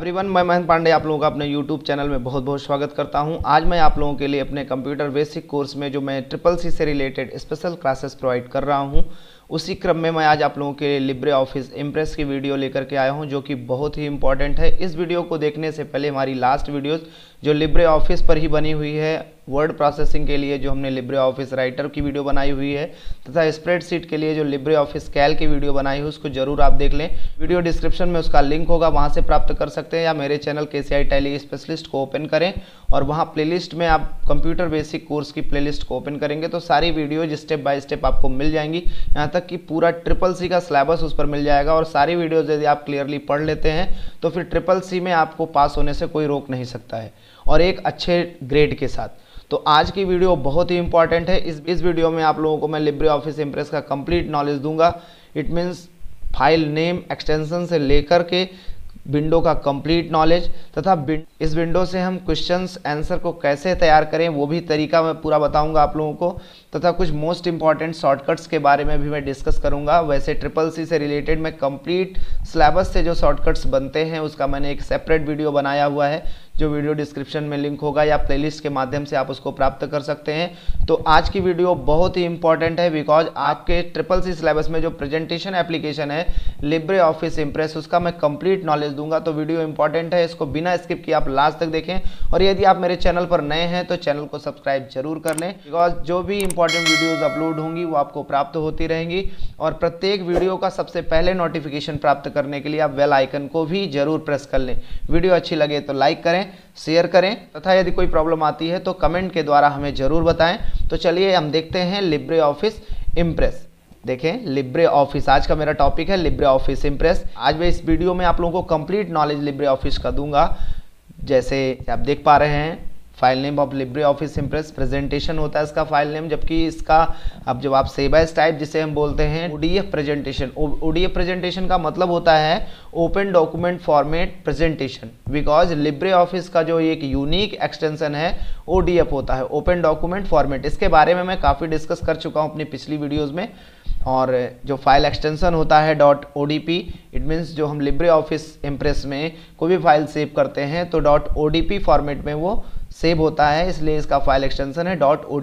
everyone मैं महेंद्र पांडे आप लोगों का अपने यूट्यूब चैनल में बहुत बहुत स्वागत करता हूं आज मैं आप लोगों के लिए अपने कंप्यूटर बेसिक कोर्स में जो मैं ट्रिपल सी से रिलेटेड स्पेशल क्लासेस प्रोवाइड कर रहा हूं उसी क्रम में मैं आज आप लोगों के लिए लिब्रे ऑफिस इम्प्रेस की वीडियो लेकर के आया हूं जो कि बहुत ही इंपॉर्टेंट है इस वीडियो को देखने से पहले हमारी लास्ट वीडियोज़ जो लिब्रे ऑफिस पर ही बनी हुई है वर्ड प्रोसेसिंग के लिए जो हमने लिब्रे ऑफिस राइटर की वीडियो बनाई हुई है तथा स्प्रेडशीट के लिए जो लिब्रे ऑफिस कैल की वीडियो बनाई हुई उसको जरूर आप देख लें वीडियो डिस्क्रिप्शन में उसका लिंक होगा वहाँ से प्राप्त कर सकते हैं या मेरे चैनल के सी टैली स्पेशलिस्ट को ओपन करें और वहाँ प्लेलिस्ट में आप कंप्यूटर बेसिक कोर्स की प्ले को ओपन करेंगे तो सारी वीडियोज स्टेप बाय स्टेप आपको मिल जाएंगी यहाँ तक कि पूरा ट्रिपल सी का सिलेबस उस पर मिल जाएगा और सारी वीडियोज यदि आप क्लियरली पढ़ लेते हैं तो फिर ट्रिपल सी में आपको पास होने से कोई रोक नहीं सकता है और एक अच्छे ग्रेड के साथ तो आज की वीडियो बहुत ही इंपॉर्टेंट है इस इस वीडियो में आप लोगों को मैं लिब्रे ऑफिस इम्प्रेस का कंप्लीट नॉलेज दूंगा it means file name extension से लेकर के विंडो का कंप्लीट नॉलेज तथा इस विंडो से हम क्वेश्चंस आंसर को कैसे तैयार करें वो भी तरीका मैं पूरा बताऊंगा आप लोगों को तथा कुछ मोस्ट इंपॉर्टेंट शॉर्टकट्स के बारे में भी मैं डिस्कस करूंगा वैसे ट्रिपल सी से रिलेटेड मैं कंप्लीट सिलेबस से जो शॉर्टकट्स बनते हैं उसका मैंने एक सेपरेट वीडियो बनाया हुआ है जो वीडियो डिस्क्रिप्शन में लिंक होगा या प्लेलिस्ट के माध्यम से आप उसको प्राप्त कर सकते हैं तो आज की वीडियो बहुत ही इंपॉर्टेंट है बिकॉज आपके ट्रिपल सी सिलेबस में जो प्रेजेंटेशन एप्लीकेशन है लिब्रे ऑफिस इंप्रेस उसका मैं कंप्लीट नॉलेज दूंगा तो वीडियो इंपॉर्टेंट है इसको बिना स्किप किए आप लास्ट तक देखें और यदि आप मेरे चैनल पर नए हैं तो चैनल को सब्सक्राइब जरूर कर लें बिकॉज जो भी इंपॉर्टेंट वीडियोज़ अपलोड होंगी वो आपको प्राप्त होती रहेंगी और प्रत्येक वीडियो का सबसे पहले नोटिफिकेशन प्राप्त करने के लिए आप वेल आइकन को भी जरूर प्रेस कर लें वीडियो अच्छी लगे तो लाइक करें शेयर करें तथा यदि कोई प्रॉब्लम आती है तो कमेंट के द्वारा हमें ज़रूर बताएं तो चलिए हम देखते हैं लिब्रे ऑफिस इम्प्रेस देखें लिब्रे ऑफिस आज का मेरा टॉपिक है लिब्रे ऑफिस इम्प्रेस आज मैं इस वीडियो में आप लोगों को कंप्लीट नॉलेज लिब्रे ऑफिस का दूंगा जैसे आप देख पा रहे हैं file name of Libre office Impress presentation होता है इसका फाइल नेम जबकि इसका अब जब आप सेबाइस टाइप जिसे हम बोलते हैं ओडीएफ प्रेजेंटेशन ओडीएफ प्रेजेंटेशन का मतलब होता है open document format presentation because Libre Office का जो एक यूनिक एक्सटेंशन है ओडीएफ होता है ओपन डॉक्यूमेंट फॉर्मेट इसके बारे में मैं काफ़ी डिस्कस कर चुका हूँ अपनी पिछली वीडियोज़ में और जो फाइल एक्सटेंशन होता है dot O D P it means जो हम लिब्रे ऑफिस इम्प्रेस में कोई भी फाइल सेव करते हैं तो dot O D P format में वो सेव होता है इसलिए इसका फाइल एक्सटेंशन है डॉट ओ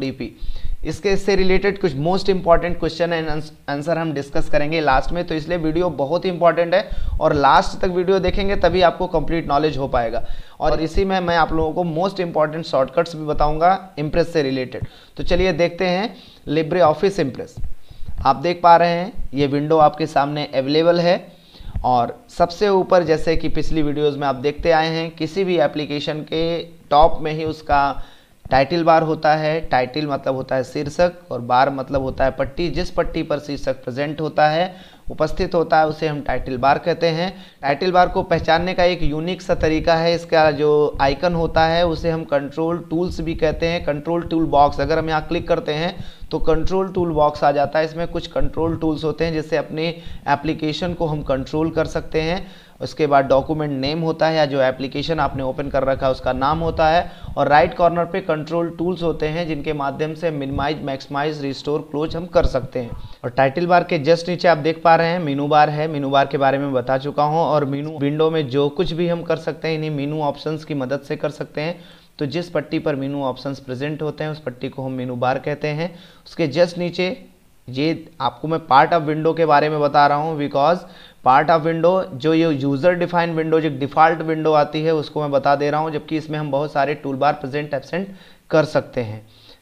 इसके इससे रिलेटेड कुछ most important question and answer हम डिस्कस करेंगे लास्ट में तो इसलिए वीडियो बहुत ही इंपॉर्टेंट है और लास्ट तक वीडियो देखेंगे तभी आपको कंप्लीट नॉलेज हो पाएगा और इसी में मैं आप लोगों को मोस्ट इंपॉर्टेंट शॉर्टकट्स भी बताऊंगा इम्प्रेस से रिलेटेड तो चलिए देखते हैं लिब्रे ऑफिस इम्प्रेस आप देख पा रहे हैं ये विंडो आपके सामने अवेलेबल है और सबसे ऊपर जैसे कि पिछली वीडियोज़ में आप देखते आए हैं किसी भी एप्लीकेशन के टॉप में ही उसका टाइटल बार होता है टाइटल मतलब होता है शीर्षक और बार मतलब होता है पट्टी जिस पट्टी पर शीर्षक प्रेजेंट होता है उपस्थित होता है उसे हम टाइटल बार कहते हैं टाइटल बार को पहचानने का एक यूनिक सा तरीका है इसका जो आइकन होता है उसे हम कंट्रोल टूल्स भी कहते हैं कंट्रोल टूल बॉक्स अगर हम यहाँ क्लिक करते हैं तो कंट्रोल टूल बॉक्स आ जाता है इसमें कुछ कंट्रोल टूल्स होते हैं जिससे अपने एप्लीकेशन को हम कंट्रोल कर सकते हैं उसके बाद डॉक्यूमेंट नेम होता है या जो एप्लीकेशन आपने ओपन कर रखा है उसका नाम होता है और राइट कॉर्नर पे कंट्रोल टूल्स होते हैं जिनके माध्यम से मिनिमाइज मैक्सिमाइज रिस्टोर क्लोज हम कर सकते हैं और टाइटल बार के जस्ट नीचे आप देख पा रहे हैं मीनू बार है मीनू बार के बारे में बता चुका हूँ और मीनू विंडो में जो कुछ भी हम कर सकते हैं इन्हीं मीनू ऑप्शन की मदद से कर सकते हैं तो जिस पट्टी पर मीनू ऑप्शन प्रेजेंट होते हैं उस पट्टी को हम मीनू बार कहते हैं उसके जस्ट नीचे ये आपको मैं पार्ट ऑफ विंडो के बारे में बता रहा हूँ बिकॉज पार्ट ऑफ विंडो जो ये यूज़र डिफाइन विंडो जो डिफ़ॉल्ट विंडो आती है उसको मैं बता दे रहा हूँ जबकि इसमें हम बहुत सारे टूल बार प्रेजेंट एबसेंट कर सकते हैं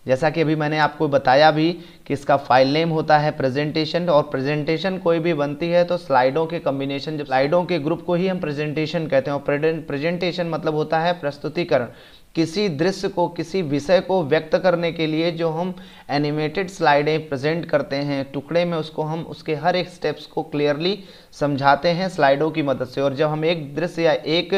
जैसा कि अभी मैंने आपको बताया भी कि इसका फाइल नेम होता है प्रेजेंटेशन और प्रेजेंटेशन कोई भी बनती है तो स्लाइडों के कम्बिनेशन जब स्लाइडों के ग्रुप को ही हम प्रेजेंटेशन कहते हैं और प्रेजेंटेशन मतलब होता है प्रस्तुतिकरण किसी दृश्य को किसी विषय को व्यक्त करने के लिए जो हम एनिमेटेड स्लाइडें प्रेजेंट करते हैं टुकड़े में उसको हम उसके हर एक स्टेप्स को क्लियरली समझाते हैं स्लाइडों की मदद से और जब हम एक दृश्य या एक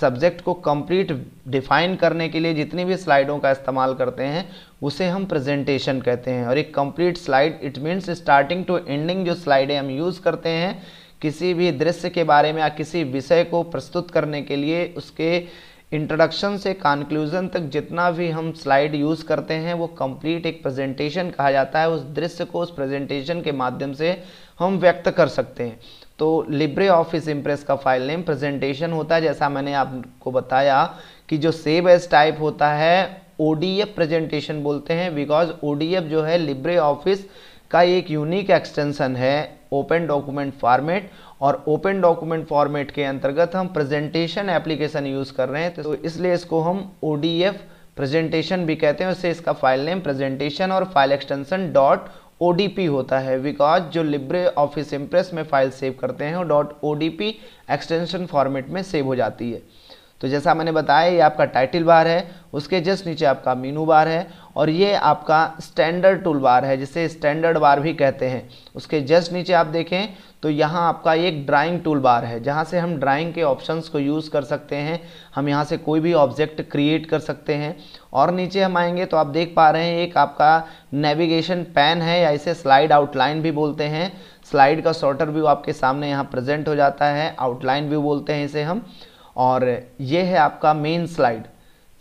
सब्जेक्ट को कंप्लीट डिफाइन करने के लिए जितनी भी स्लाइडों का इस्तेमाल करते हैं उसे हम प्रेजेंटेशन कहते हैं और एक complete slide it means starting to ending जो स्लाइडें हम यूज़ करते हैं किसी भी दृश्य के बारे में या किसी विषय को प्रस्तुत करने के लिए उसके इंट्रोडक्शन से कंक्लूजन तक जितना भी हम स्लाइड यूज़ करते हैं वो कंप्लीट एक प्रेजेंटेशन कहा जाता है उस दृश्य को उस प्रेजेंटेशन के माध्यम से हम व्यक्त कर सकते हैं तो लिब्रे ऑफिस इम्प्रेस का फाइल नेम प्रेजेंटेशन होता है जैसा मैंने आपको बताया कि जो सेव एस टाइप होता है ओडीएफ प्रेजेंटेशन बोलते हैं बिकॉज ओडीएफ जो है लिब्रे ऑफिस का एक यूनिक एक्सटेंशन है ओपन डॉक्यूमेंट फॉर्मेट और ओपन डॉक्यूमेंट फॉर्मेट के अंतर्गत हम प्रेजेंटेशन एप्लीकेशन यूज़ कर रहे हैं तो इसलिए इसको हम ओ प्रेजेंटेशन भी कहते हैं उससे इसका फाइल नेम प्रेजेंटेशन और फाइल एक्सटेंशन डॉट ओ होता है बिकॉज जो लिब्रे ऑफिस इम्प्रेस में फाइल सेव करते हैं डॉट ओ एक्सटेंशन फॉर्मेट में सेव हो जाती है तो जैसा मैंने बताया ये आपका टाइटल बार है उसके जस्ट नीचे आपका मीनू बार है और ये आपका स्टैंडर्ड टूल बार है जिसे स्टैंडर्ड बार भी कहते हैं उसके जस्ट नीचे आप देखें तो यहाँ आपका एक ड्राइंग टूल बार है जहाँ से हम ड्राइंग के ऑप्शंस को यूज़ कर सकते हैं हम यहाँ से कोई भी ऑब्जेक्ट क्रिएट कर सकते हैं और नीचे हम आएंगे तो आप देख पा रहे हैं एक आपका नेविगेशन पैन है या इसे स्लाइड आउटलाइन भी बोलते हैं स्लाइड का शॉर्टर व्यू आपके सामने यहाँ प्रेजेंट हो जाता है आउटलाइन व्यू बोलते हैं इसे हम और ये है आपका मेन स्लाइड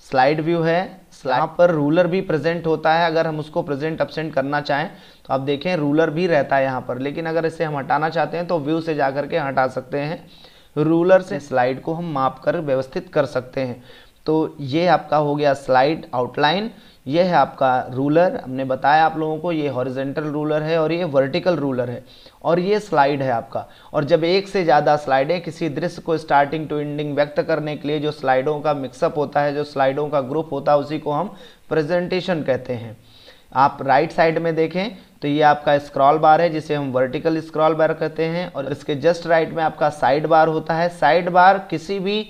स्लाइड व्यू है यहाँ पर रूलर भी प्रेजेंट होता है अगर हम उसको प्रेजेंट अपसेंट करना चाहें तो आप देखें रूलर भी रहता है यहाँ पर लेकिन अगर इसे हम हटाना चाहते हैं तो व्यू से जा करके हटा सकते हैं रूलर से स्लाइड को हम माप कर व्यवस्थित कर सकते हैं तो ये आपका हो गया स्लाइड आउटलाइन ये है आपका रूलर हमने बताया आप लोगों को ये हॉरिजेंटल रूलर है और ये वर्टिकल रूलर है और ये स्लाइड है आपका और जब एक से ज़्यादा स्लाइडें किसी दृश्य को स्टार्टिंग टू एंडिंग व्यक्त करने के लिए जो स्लाइडों का मिक्सअप होता है जो स्लाइडों का ग्रुप होता है उसी को हम प्रेजेंटेशन कहते हैं आप राइट साइड में देखें तो ये आपका स्क्रॉल बार है जिसे हम वर्टिकल स्क्रॉल बार कहते हैं और इसके जस्ट राइट में आपका साइड बार होता है साइड बार किसी भी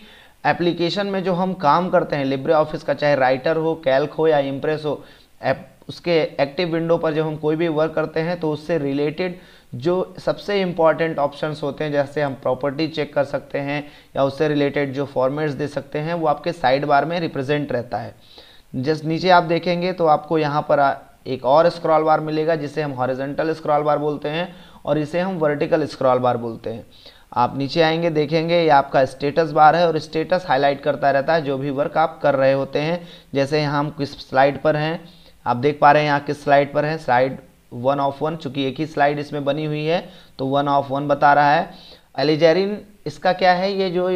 एप्लीकेशन में जो हम काम करते हैं लिब्रे ऑफिस का चाहे राइटर हो कैल्क हो या इम्प्रेस हो एप उसके एक्टिव विंडो पर जब हम कोई भी वर्क करते हैं तो उससे रिलेटेड जो सबसे इम्पॉर्टेंट ऑप्शंस होते हैं जैसे हम प्रॉपर्टी चेक कर सकते हैं या उससे रिलेटेड जो फॉर्मेट्स दे सकते हैं वो आपके साइड बार में रिप्रेजेंट रहता है जस्ट नीचे आप देखेंगे तो आपको यहाँ पर एक और स्क्रॉल बार मिलेगा जिसे हम हॉरिजेंटल स्क्रॉल बार बोलते हैं और इसे हम वर्टिकल स्क्रॉल बार बोलते हैं आप नीचे आएंगे देखेंगे ये आपका स्टेटस बार है और स्टेटस हाईलाइट करता रहता है जो भी वर्क आप कर रहे होते हैं जैसे हम किस स्लाइड पर हैं आप देख पा रहे हैं यहाँ किस स्लाइड पर हैं स्लाइड वन ऑफ वन चूँकि एक ही स्लाइड इसमें बनी हुई है तो वन ऑफ वन बता रहा है एलिजेरिन इसका क्या है ये जो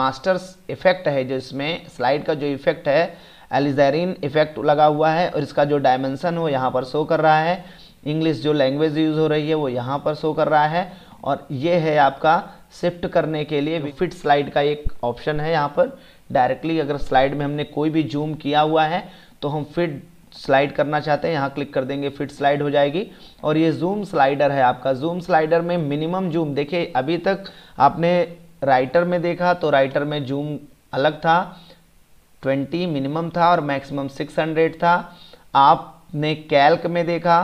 मास्टर्स इफेक्ट है जो इसमें स्लाइड का जो इफेक्ट है एलिजेरिन इफेक्ट लगा हुआ है और इसका जो डायमेंसन वो यहाँ पर शो कर रहा है इंग्लिश जो लैंग्वेज यूज़ हो रही है वो यहाँ पर शो कर रहा है और ये है आपका शिफ्ट करने के लिए फिट स्लाइड का एक ऑप्शन है यहाँ पर डायरेक्टली अगर स्लाइड में हमने कोई भी जूम किया हुआ है तो हम फिट स्लाइड करना चाहते हैं यहाँ क्लिक कर देंगे फिट स्लाइड हो जाएगी और ये जूम स्लाइडर है आपका जूम स्लाइडर में मिनिमम जूम देखिए अभी तक आपने राइटर में देखा तो राइटर में जूम अलग था 20 मिनिमम था और मैक्सिमम 600 था आपने कैल्क में देखा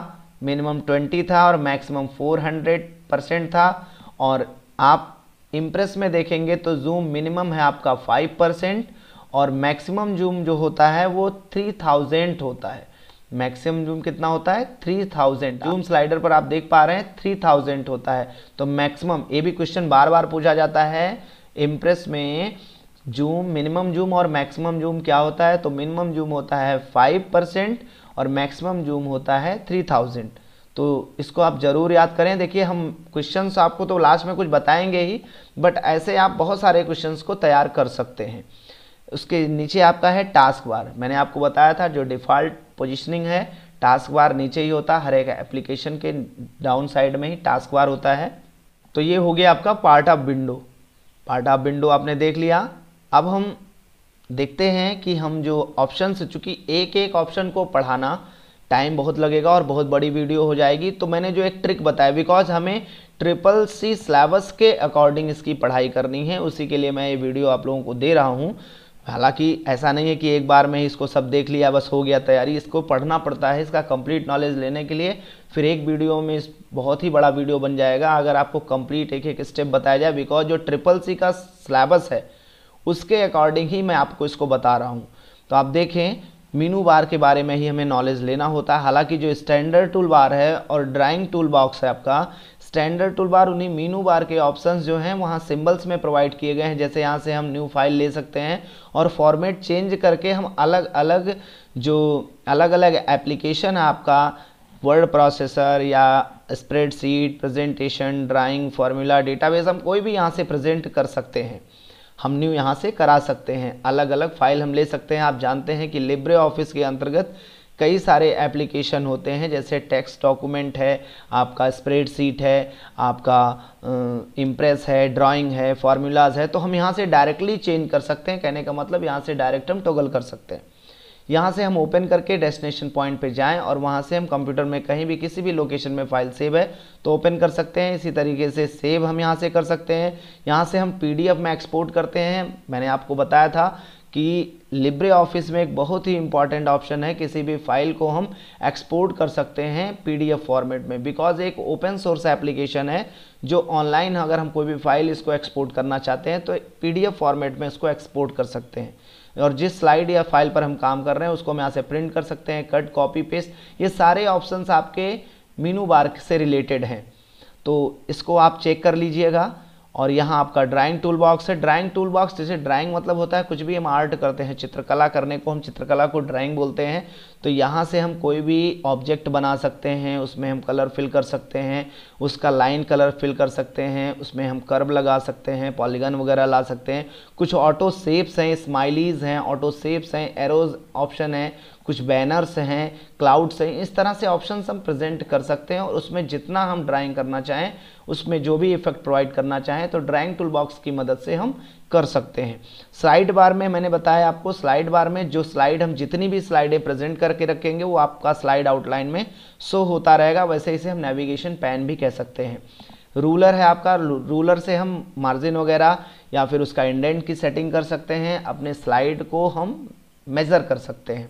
मिनिमम 20 था और मैक्सिमम 400 परसेंट था और आप इम्प्रेस में देखेंगे तो जूम मिनिमम है आपका फाइव परसेंट और मैक्सिमम जूम जो होता है वो थ्री थाउजेंड होता है मैक्सिमम जूम कितना होता है थ्री थाउजेंड जूम स्लाइडर पर आप देख पा रहे हैं थ्री थाउजेंड होता है तो मैक्सिमम ये भी क्वेश्चन बार बार पूछा जाता है इम्प्रेस में जूम मिनिमम जूम और मैक्सिमम जूम क्या होता है तो मिनिमम जूम होता है फाइव परसेंट और मैक्सिमम जूम होता है थ्री थाउजेंड तो इसको आप ज़रूर याद करें देखिए हम क्वेश्चंस आपको तो लास्ट में कुछ बताएंगे ही बट ऐसे आप बहुत सारे क्वेश्चंस को तैयार कर सकते हैं उसके नीचे आपका है टास्क बार मैंने आपको बताया था जो डिफ़ॉल्ट पोजिशनिंग है टास्क बार नीचे ही होता हर एक एप्लीकेशन के डाउन साइड में ही टास्क बार होता है तो ये हो गया आपका part of window part of window आपने देख लिया अब हम देखते हैं कि हम जो ऑप्शन चूंकि चूँकि एक एक ऑप्शन को पढ़ाना टाइम बहुत लगेगा और बहुत बड़ी वीडियो हो जाएगी तो मैंने जो एक ट्रिक बताया बिकॉज हमें ट्रिपल सी सिलेबस के अकॉर्डिंग इसकी पढ़ाई करनी है उसी के लिए मैं ये वीडियो आप लोगों को दे रहा हूँ हालांकि ऐसा नहीं है कि एक बार में इसको सब देख लिया बस हो गया तैयारी इसको पढ़ना पड़ता है इसका कंप्लीट नॉलेज लेने के लिए फिर एक वीडियो में इस बहुत ही बड़ा वीडियो बन जाएगा अगर आपको कंप्लीट एक एक स्टेप बताया जाए बिकॉज जो ट्रिपल सी का सिलेबस है उसके अकॉर्डिंग ही मैं आपको इसको बता रहा हूँ तो आप देखें मीनू बार के बारे में ही हमें नॉलेज लेना होता है हालांकि जो स्टैंडर्ड टूल बार है और ड्राइंग टूल बॉक्स है आपका स्टैंडर्ड टूल बार उन्हीं मीनू बार के ऑप्शंस जो हैं वहाँ सिंबल्स में प्रोवाइड किए गए हैं जैसे यहाँ से हम न्यू फाइल ले सकते हैं और फॉर्मेट चेंज करके हम अलग अलग जो अलग अलग एप्लीकेशन है आपका वर्ड प्रोसेसर या spreadsheet presentation drawing formula database हम कोई भी यहाँ से प्रेजेंट कर सकते हैं हम न्यू यहाँ से करा सकते हैं अलग अलग फाइल हम ले सकते हैं आप जानते हैं कि लिब्रे ऑफिस के अंतर्गत कई सारे एप्लीकेशन होते हैं जैसे टेक्स्ट डॉक्यूमेंट है आपका स्प्रेडशीट है आपका इम्प्रेस है ड्राइंग है फार्मूलाज है तो हम यहाँ से डायरेक्टली चेंज कर सकते हैं कहने का मतलब यहाँ से डायरेक्ट हम टोगल कर सकते हैं यहाँ से हम ओपन करके डेस्टिनेशन पॉइंट पे जाएं और वहाँ से हम कंप्यूटर में कहीं भी किसी भी लोकेशन में फाइल सेव है तो ओपन कर सकते हैं इसी तरीके से सेव हम यहाँ से कर सकते हैं यहाँ से हम पी में एक्सपोर्ट करते हैं मैंने आपको बताया था कि लिब्रे ऑफिस में एक बहुत ही इंपॉर्टेंट ऑप्शन है किसी भी फाइल को हम एक्सपोर्ट कर सकते हैं पीडीएफ फॉर्मेट में बिकॉज एक ओपन सोर्स एप्लीकेशन है जो ऑनलाइन अगर हम कोई भी फाइल इसको एक्सपोर्ट करना चाहते हैं तो पीडीएफ फॉर्मेट में इसको एक्सपोर्ट कर सकते हैं और जिस स्लाइड या फाइल पर हम काम कर रहे हैं उसको हम यहाँ से प्रिंट कर सकते हैं कट कॉपी पेस्ट ये सारे ऑप्शंस आपके मीनू बार से रिलेटेड हैं तो इसको आप चेक कर लीजिएगा और यहाँ आपका ड्राइंग टूल बॉक्स है ड्राइंग टूल बॉक्स जैसे ड्राइंग मतलब होता है कुछ भी हम आर्ट करते हैं चित्रकला करने को हम चित्रकला को ड्राइंग बोलते हैं तो यहाँ से हम कोई भी ऑब्जेक्ट बना सकते हैं उसमें हम कलर फिल कर सकते हैं उसका लाइन कलर फिल कर सकते हैं उसमें हम कर्व लगा सकते हैं पॉलीगन वगैरह ला सकते हैं कुछ ऑटो सेप्स हैं स्माइलीज़ हैं ऑटो सेप्स हैं एरोज ऑप्शन हैं कुछ बैनर्स हैं क्लाउड्स हैं इस तरह से ऑप्शन हम प्रेजेंट कर सकते हैं और उसमें जितना हम ड्राइंग करना चाहें उसमें जो भी इफेक्ट प्रोवाइड करना चाहें तो ड्राइंग टूल बॉक्स की मदद से हम कर सकते हैं स्लाइड बार में मैंने बताया आपको स्लाइड बार में जो स्लाइड हम जितनी भी स्लाइडें प्रेजेंट करके रखेंगे वो आपका स्लाइड आउटलाइन में शो होता रहेगा वैसे इसे हम नेविगेशन पैन भी कह सकते हैं रूलर है आपका रूलर से हम मार्जिन वगैरह या फिर उसका इंडेंट की सेटिंग कर सकते हैं अपने स्लाइड को हम मेज़र कर सकते हैं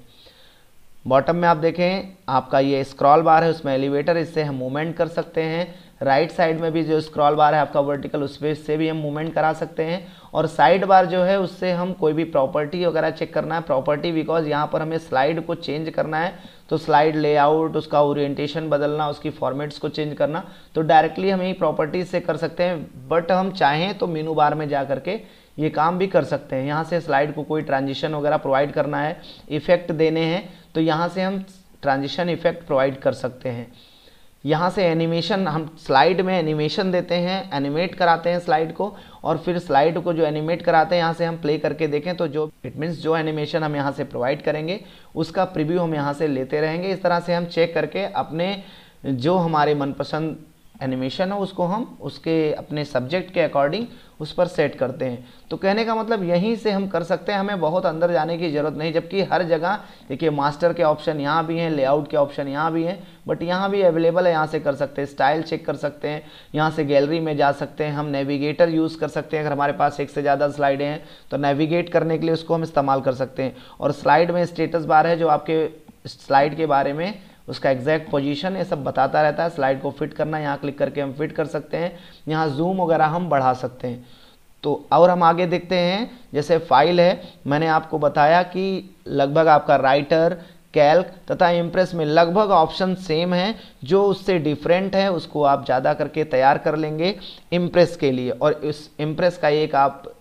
बॉटम में आप देखें आपका ये स्क्रॉल बार है उसमें एलिवेटर इससे हम मूवमेंट कर सकते हैं राइट right साइड में भी जो स्क्रॉल बार है आपका वर्टिकल उस पर से भी हम मूवमेंट करा सकते हैं और साइड बार जो है उससे हम कोई भी प्रॉपर्टी वगैरह चेक करना है प्रॉपर्टी बिकॉज यहाँ पर हमें स्लाइड को चेंज करना है तो स्लाइड लेआउट उसका ओरिएंटेशन बदलना उसकी फॉर्मेट्स को चेंज करना तो डायरेक्टली हम यही प्रॉपर्टीज से कर सकते हैं बट हम चाहें तो मीनू बार में जा करके ये काम भी कर सकते हैं यहाँ से स्लाइड को कोई ट्रांजिशन वगैरह प्रोवाइड करना है इफेक्ट देने हैं तो यहाँ से हम ट्रांजिशन इफेक्ट प्रोवाइड कर सकते हैं यहाँ से एनिमेशन हम स्लाइड में एनिमेशन देते हैं एनिमेट कराते हैं स्लाइड को और फिर स्लाइड को जो एनिमेट कराते हैं यहाँ से हम प्ले करके देखें तो जो इट मीन्स जो एनिमेशन हम यहाँ से प्रोवाइड करेंगे उसका प्रिव्यू हम यहाँ से लेते रहेंगे इस तरह से हम चेक करके अपने जो हमारे मनपसंद एनिमेशन हो उसको हम उसके अपने सब्जेक्ट के अकॉर्डिंग उस पर सेट करते हैं तो कहने का मतलब यहीं से हम कर सकते हैं हमें बहुत अंदर जाने की ज़रूरत नहीं जबकि हर जगह देखिए मास्टर के ऑप्शन यहाँ भी हैं लेआउट के ऑप्शन यहाँ भी हैं बट यहाँ भी अवेलेबल है यहाँ से कर सकते हैं स्टाइल चेक कर सकते हैं यहाँ से गैलरी में जा सकते हैं हम नेविगेटर यूज़ कर सकते हैं अगर हमारे पास एक से ज़्यादा स्लाइडें हैं तो नेविगेट करने के लिए उसको हम इस्तेमाल कर सकते हैं और स्लाइड में स्टेटस बार है जो आपके स्लाइड के बारे में उसका एग्जैक्ट पोजीशन ये सब बताता रहता है स्लाइड को फिट करना यहाँ क्लिक करके हम फिट कर सकते हैं यहाँ जूम वगैरह हम बढ़ा सकते हैं तो और हम आगे देखते हैं जैसे फाइल है मैंने आपको बताया कि लगभग आपका राइटर कैल्क तथा इम्प्रेस में लगभग ऑप्शन सेम है जो उससे डिफरेंट है उसको आप ज़्यादा करके तैयार कर लेंगे इम्प्रेस के लिए और इस इम्प्रेस का एक आप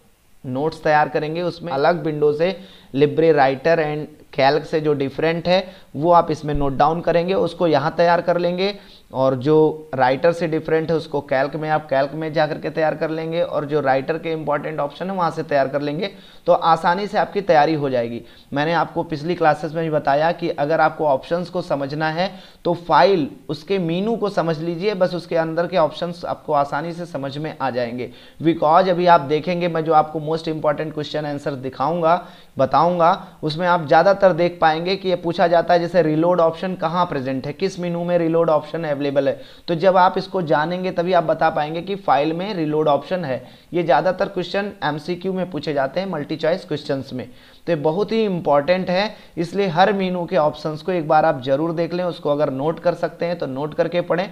नोट्स तैयार करेंगे उसमें अलग विंडो से लिब्रे राइटर एंड कैल्क से जो डिफरेंट है वो आप इसमें नोट डाउन करेंगे उसको यहाँ तैयार कर लेंगे और जो राइटर से डिफरेंट है उसको कैल्क में आप कैल्क में जाकर के तैयार कर लेंगे और जो राइटर के इंपॉर्टेंट ऑप्शन है वहाँ से तैयार कर लेंगे तो आसानी से आपकी तैयारी हो जाएगी मैंने आपको पिछली क्लासेस में भी बताया कि अगर आपको ऑप्शंस को समझना है तो फाइल उसके मीनू को समझ लीजिए बस उसके अंदर के ऑप्शन आपको आसानी से समझ में आ जाएंगे बिकॉज अभी आप देखेंगे मैं जो आपको मोस्ट इंपॉर्टेंट क्वेश्चन आंसर दिखाऊंगा बताऊंगा उसमें आप ज़्यादातर देख पाएंगे कि ये पूछा जाता है जैसे रिलोड ऑप्शन कहाँ प्रेजेंट है किस मीनू में रिलोड ऑप्शन है अवेलेबल है तो जब आप इसको जानेंगे तभी आप बता पाएंगे कि फाइल में रिलोड ऑप्शन है ये ज़्यादातर क्वेश्चन एम में पूछे जाते हैं मल्टी चॉइस क्वेश्चन में तो ये बहुत ही इंपॉर्टेंट है इसलिए हर मीनू के ऑप्शन को एक बार आप जरूर देख लें उसको अगर नोट कर सकते हैं तो नोट करके पढ़ें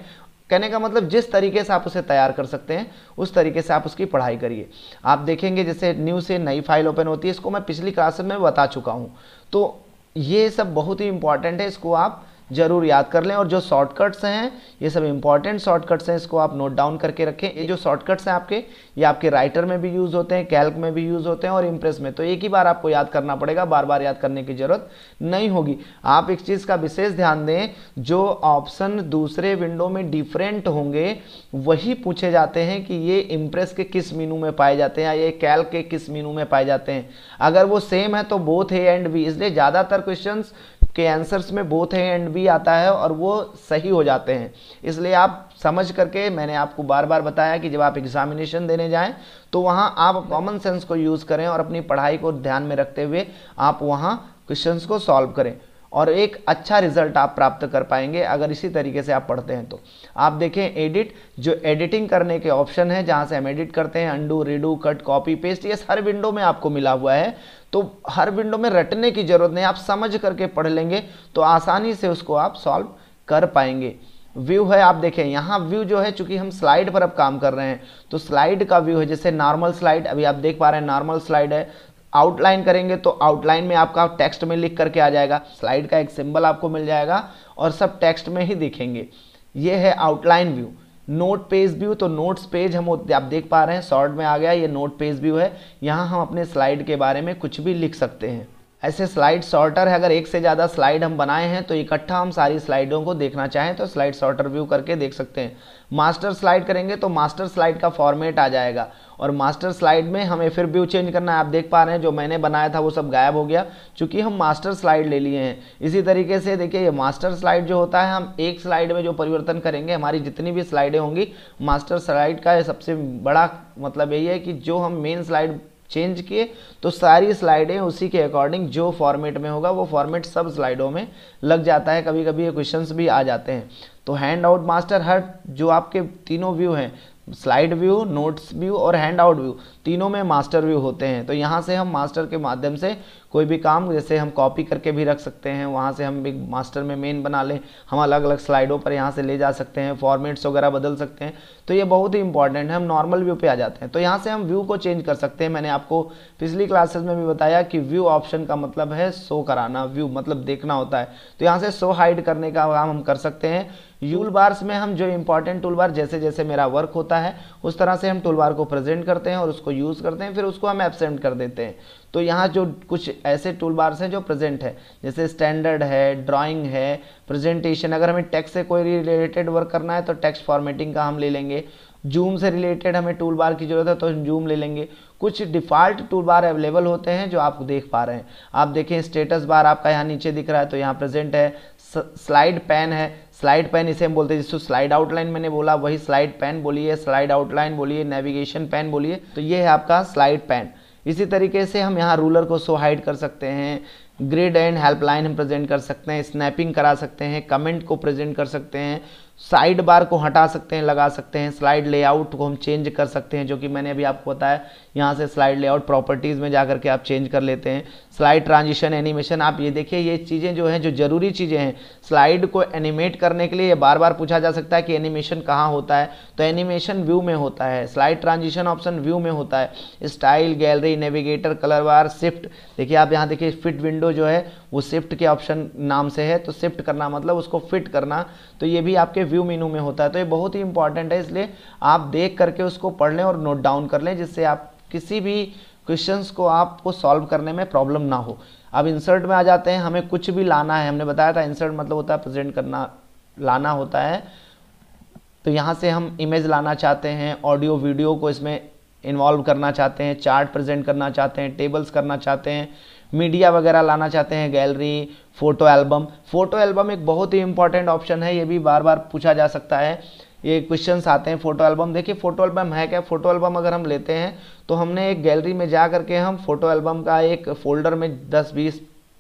कहने का मतलब जिस तरीके से आप उसे तैयार कर सकते हैं उस तरीके से आप उसकी पढ़ाई करिए आप देखेंगे जैसे न्यू से नई फाइल ओपन होती है इसको मैं पिछली क्लास में बता चुका हूँ तो ये सब बहुत ही इंपॉर्टेंट है इसको आप जरूर याद कर लें और जो शॉर्टकट्स हैं ये सब इंपॉर्टेंट शॉर्टकट्स हैं इसको आप नोट डाउन करके रखें ये जो शॉर्टकट्स हैं आपके ये आपके राइटर में भी यूज़ होते हैं कैल्क में भी यूज़ होते हैं और इम्प्रेस में तो एक ही बार आपको याद करना पड़ेगा बार बार याद करने की ज़रूरत नहीं होगी आप एक चीज़ का विशेष ध्यान दें जो ऑप्शन दूसरे विंडो में डिफरेंट होंगे वही पूछे जाते हैं कि ये इम्प्रेस के किस मीनू में पाए जाते हैं या ये कैल्क के किस मीनू में पाए जाते हैं अगर वो सेम है तो बोथ ए एंड बी इसलिए ज़्यादातर क्वेश्चन के आंसर्स में बोथ है एंड भी आता है और वो सही हो जाते हैं इसलिए आप समझ करके मैंने आपको बार बार बताया कि जब आप एग्जामिनेशन देने जाएं तो वहाँ आप कॉमन सेंस को यूज़ करें और अपनी पढ़ाई को ध्यान में रखते हुए आप वहाँ क्वेश्चंस को सॉल्व करें और एक अच्छा रिजल्ट आप प्राप्त कर पाएंगे अगर इसी तरीके से आप पढ़ते हैं तो आप देखें एडिट जो एडिटिंग करने के ऑप्शन है जहाँ से हम एडिट करते हैं undo redo cut copy paste ये हर विंडो में आपको मिला हुआ है तो हर विंडो में रटने की ज़रूरत नहीं आप समझ करके पढ़ लेंगे तो आसानी से उसको आप सॉल्व कर पाएंगे व्यू है आप देखें यहाँ व्यू जो है चूंकि हम स्लाइड पर अब काम कर रहे हैं तो स्लाइड का व्यू है जैसे नॉर्मल स्लाइड अभी आप देख पा रहे हैं नॉर्मल स्लाइड है आउटलाइन करेंगे तो आउटलाइन में आपका टेक्स्ट में लिख करके आ जाएगा स्लाइड का एक सिंबल आपको मिल जाएगा और सब टेक्स्ट में ही दिखेंगे ये है outline view note page view तो नोट्स पेज हम आप देख पा रहे हैं शॉर्ट में आ गया ये नोट पेज व्यू है यहाँ हम अपने स्लाइड के बारे में कुछ भी लिख सकते हैं ऐसे स्लाइड सॉर्टर है अगर एक से ज़्यादा स्लाइड हम बनाए हैं तो इकट्ठा हम सारी स्लाइडों को देखना चाहें तो स्लाइड सॉर्टर व्यू करके देख सकते हैं मास्टर स्लाइड करेंगे तो मास्टर स्लाइड का फॉर्मेट आ जाएगा और मास्टर स्लाइड में हमें फिर व्यू चेंज करना है आप देख पा रहे हैं जो मैंने बनाया था वो सब गायब हो गया चूँकि हम मास्टर स्लाइड ले लिए हैं इसी तरीके से देखिए ये मास्टर स्लाइड जो होता है हम एक स्लाइड में जो परिवर्तन करेंगे हमारी जितनी भी स्लाइडें होंगी मास्टर स्लाइड का सबसे बड़ा मतलब यही है कि जो हम मेन स्लाइड चेंज किए तो सारी स्लाइडें उसी के अकॉर्डिंग जो फॉर्मेट में होगा वो फॉर्मेट सब स्लाइडों में लग जाता है कभी कभी ये क्वेश्चन भी आ जाते हैं तो हैंड आउट मास्टर हर जो आपके तीनों व्यू हैं स्लाइड व्यू नोट्स व्यू और हैंड आउट व्यू तीनों में मास्टर व्यू होते हैं तो यहाँ से हम मास्टर के माध्यम से कोई भी काम जैसे हम कॉपी करके भी रख सकते हैं वहाँ से हम भी मास्टर में मेन बना लें हम अलग अलग स्लाइडों पर यहाँ से ले जा सकते हैं फॉर्मेट्स वगैरह बदल सकते हैं तो ये बहुत ही इंपॉर्टेंट है हम नॉर्मल व्यू पे आ जाते हैं तो यहाँ से हम व्यू को चेंज कर सकते हैं मैंने आपको पिछली क्लासेस में भी बताया कि व्यू ऑप्शन का मतलब है शो कराना व्यू मतलब देखना होता है तो यहाँ से शो हाइड करने का काम हम कर सकते हैं यूल बार्स में हम जो इंपॉर्टेंट टूल बार जैसे जैसे मेरा वर्क होता है उस तरह से हम टूल बार को प्रेजेंट करते हैं और उसको यूज़ करते हैं फिर उसको हम एबसेंट कर देते हैं तो यहाँ जो कुछ ऐसे टूल बार्स हैं जो प्रेजेंट है जैसे स्टैंडर्ड है ड्राइंग है प्रेजेंटेशन अगर हमें टेक्स्ट से कोई रिलेटेड वर्क करना है तो टेक्स्ट फॉर्मेटिंग का हम ले लेंगे जूम से रिलेटेड हमें टूल बार की ज़रूरत है तो जूम ले लेंगे कुछ डिफ़ॉल्ट टूल बार अवेलेबल होते हैं जो आप देख पा रहे हैं आप देखें स्टेटस बार आपका यहाँ नीचे दिख रहा है तो यहाँ प्रेजेंट है स्लाइड पैन है स्लाइड पैन इसे हम बोलते हैं जिसको स्लाइड आउटलाइन मैंने बोला वही स्लाइड पैन बोलिए स्लाइड आउटलाइन बोलिए नेविगेशन पैन बोलिए तो ये है आपका स्लाइड पैन इसी तरीके से हम यहाँ रूलर को सो हाइड कर सकते हैं ग्रिड एंड हेल्पलाइन हम प्रेजेंट कर सकते हैं स्नैपिंग करा सकते हैं कमेंट को प्रेजेंट कर सकते हैं साइड बार को हटा सकते हैं लगा सकते हैं स्लाइड लेआउट को हम चेंज कर सकते हैं जो कि मैंने अभी आपको बताया यहाँ से स्लाइड लेआउट प्रॉपर्टीज़ में जा करके आप चेंज कर लेते हैं स्लाइड ट्रांजिशन एनिमेशन आप ये देखिए ये चीज़ें जो हैं जो ज़रूरी चीज़ें हैं स्लाइड को एनिमेट करने के लिए ये बार बार पूछा जा सकता है कि एनिमेशन कहाँ होता है तो एनिमेशन व्यू में होता है स्लाइड ट्रांजिशन ऑप्शन व्यू में होता है style gallery navigator colour bar shift देखिए आप यहाँ देखिए फिट विंडो जो है वो शिफ्ट के ऑप्शन नाम से है तो शिफ्ट करना मतलब उसको फिट करना तो ये भी आपके व्यू मीनू में होता है तो ये बहुत ही इंपॉर्टेंट है इसलिए आप देख करके उसको पढ़ लें और नोट डाउन कर लें जिससे आप किसी भी क्वेश्चंस को आपको सॉल्व करने में प्रॉब्लम ना हो अब इंसर्ट में आ जाते हैं हमें कुछ भी लाना है हमने बताया था इंसर्ट मतलब होता है प्रेजेंट करना लाना होता है तो यहाँ से हम इमेज लाना चाहते हैं ऑडियो वीडियो को इसमें इन्वॉल्व करना चाहते हैं चार्ट प्रेजेंट करना चाहते हैं टेबल्स करना चाहते हैं मीडिया वगैरह लाना चाहते हैं gallery photo album photo album एक बहुत ही इंपॉर्टेंट ऑप्शन है ये भी बार बार पूछा जा सकता है ये क्वेश्चंस आते हैं फोटो एल्बम देखिए फोटो एल्बम है क्या फोटो एल्बम अगर हम लेते हैं तो हमने एक गैलरी में जा करके हम फोटो एल्बम का एक फोल्डर में 10 20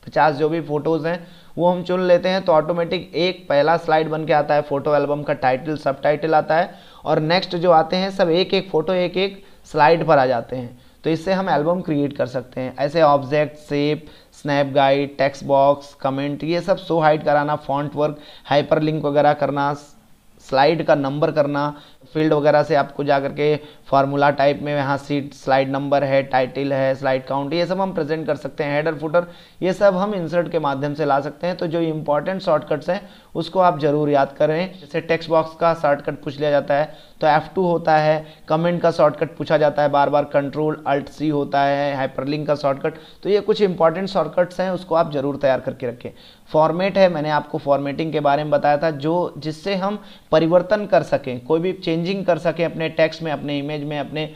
50 जो भी फोटोज़ हैं वो हम चुन लेते हैं तो ऑटोमेटिक एक पहला स्लाइड बन के आता है फोटो एल्बम का टाइटल सब टाइटल आता है और नेक्स्ट जो आते हैं सब एक एक फ़ोटो एक एक स्लाइड पर आ जाते हैं तो इससे हम एल्बम क्रिएट कर सकते हैं ऐसे object shape snap guide text box comment ये सब सो हाइड कराना फॉन्ट वर्क हाइपर वगैरह करना स्लाइड का नंबर करना फील्ड वगैरह से आपको जा करके फार्मूला टाइप में यहाँ सीट स्लाइड नंबर है टाइटल है स्लाइड काउंट ये सब हम प्रेजेंट कर सकते हैं हेडर फुटर ये सब हम इंसर्ट के माध्यम से ला सकते हैं तो जो इंपॉर्टेंट शॉर्टकट्स हैं उसको आप ज़रूर याद करें जैसे टेक्स्ट बॉक्स का शॉर्टकट पूछ लिया जाता है तो F2 होता है कमेंट का शॉर्टकट पूछा जाता है बार बार कंट्रोल अल्ट सी होता है हाइपरलिंक का शॉर्टकट तो ये कुछ इंपॉर्टेंट शॉर्टकट्स हैं उसको आप ज़रूर तैयार करके रखें फॉर्मेट है मैंने आपको फॉर्मेटिंग के बारे में बताया था जो जिससे हम परिवर्तन कर सकें कोई भी चेंजिंग कर सकें अपने टेक्स्ट में अपने इमेज में अपने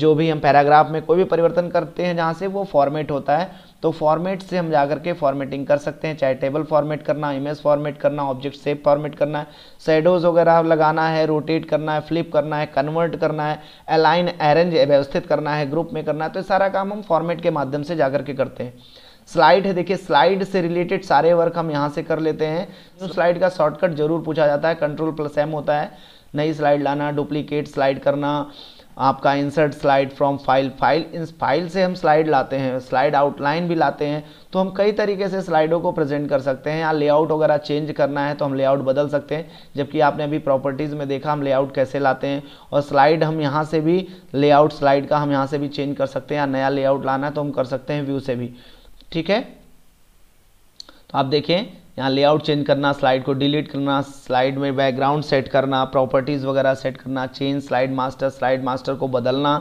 जो भी हम पैराग्राफ में कोई भी परिवर्तन करते हैं जहाँ से वो फॉर्मेट होता है तो फॉर्मेट से हम जा करके फॉर्मेटिंग कर सकते हैं चाहे टेबल फॉर्मेट करना इमेज फॉर्मेट करना ऑब्जेक्ट सेप फॉर्मेट करना है सैडोज वगैरह लगाना है रोटेट करना है फ्लिप करना है कन्वर्ट करना है अलाइन अरेंज व्यवस्थित करना है ग्रुप में करना है तो सारा काम हम फॉर्मेट के माध्यम से जा करके करते हैं स्लाइड है देखिए स्लाइड से रिलेटेड सारे वर्क हम यहाँ से कर लेते हैं तो स्लाइड का शॉर्टकट जरूर पूछा जाता है कंट्रोल प्लस एम होता है नई स्लाइड लाना डुप्लीकेट स्लाइड करना आपका insert slide from file file इन फाइल से हम स्लाइड लाते हैं स्लाइड आउटलाइन भी लाते हैं तो हम कई तरीके से स्लाइडों को प्रेजेंट कर सकते हैं या लेआउट वगैरह चेंज करना है तो हम लेआउट बदल सकते हैं जबकि आपने अभी प्रॉपर्टीज़ में देखा हम लेआउट कैसे लाते हैं और स्लाइड हम यहाँ से भी लेआउट स्लाइड का हम यहाँ से भी चेंज कर सकते हैं या नया लेआउट लाना है तो हम कर सकते हैं व्यू से भी ठीक है तो आप देखें यहाँ लेआउट चेंज करना स्लाइड को डिलीट करना स्लाइड में बैकग्राउंड सेट करना प्रॉपर्टीज़ वगैरह सेट करना change slide master slide master को बदलना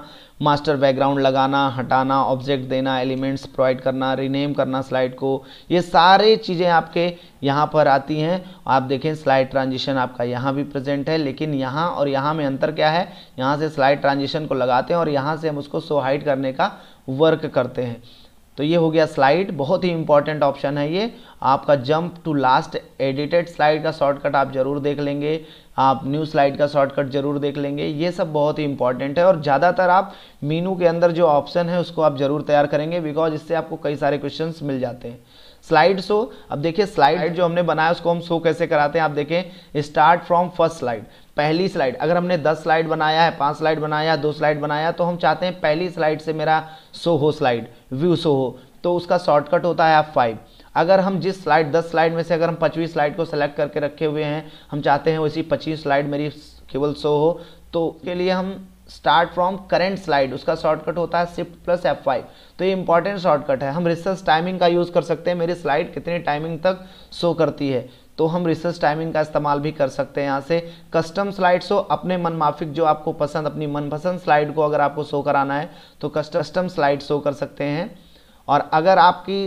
मास्टर बैकग्राउंड लगाना हटाना ऑब्जेक्ट देना एलिमेंट्स प्रोवाइड करना रीनेम करना स्लाइड को ये सारे चीज़ें आपके यहाँ पर आती हैं आप देखें स्लाइड ट्रांजिशन आपका यहाँ भी प्रेजेंट है लेकिन यहाँ और यहाँ में अंतर क्या है यहाँ से स्लाइड ट्रांजिशन को लगाते हैं और यहाँ से हम उसको सो करने का वर्क करते हैं तो ये हो गया स्लाइड बहुत ही इंपॉर्टेंट ऑप्शन है ये आपका jump to last edited slide का शॉर्टकट आप जरूर देख लेंगे आप न्यू स्लाइड का शॉर्टकट जरूर देख लेंगे ये सब बहुत ही इंपॉर्टेंट है और ज़्यादातर आप मीनू के अंदर जो ऑप्शन है उसको आप जरूर तैयार करेंगे बिकॉज इससे आपको कई सारे क्वेश्चन मिल जाते हैं स्लाइड शो अब देखिए स्लाइड जो हमने बनाया उसको हम शो कैसे कराते हैं आप देखें स्टार्ट फ्रॉम फर्स्ट स्लाइड पहली स्लाइड अगर हमने दस स्लाइड बनाया है पाँच स्लाइड बनाया दो स्लाइड बनाया तो हम चाहते हैं पहली स्लाइड से मेरा सो हो स्लाइड व्यू सो हो तो उसका शॉर्टकट होता है एफ फाइव अगर हम जिस स्लाइड दस स्लाइड में से अगर हम पचवीं स्लाइड को सेलेक्ट करके रखे हुए हैं हम चाहते हैं वैसी पच्चीस स्लाइड मेरी केवल सो हो तो उसके लिए हम स्टार्ट फ्रॉम करेंट स्लाइड उसका शॉर्टकट होता है सिफ्ट प्लस एफ फाइव तो ये इंपॉर्टेंट शॉर्टकट है हम रिसर्च टाइमिंग का यूज़ कर सकते हैं मेरी स्लाइड कितनी टाइमिंग तक शो करती है तो हम रिसर्च टाइमिंग का इस्तेमाल भी कर सकते हैं यहाँ से कस्टम स्लाइड्स हो अपने मनमाफिक जो आपको पसंद अपनी मनपसंद स्लाइड को अगर आपको शो कराना है तो कस्टम स्लाइड शो कर सकते हैं और अगर आपकी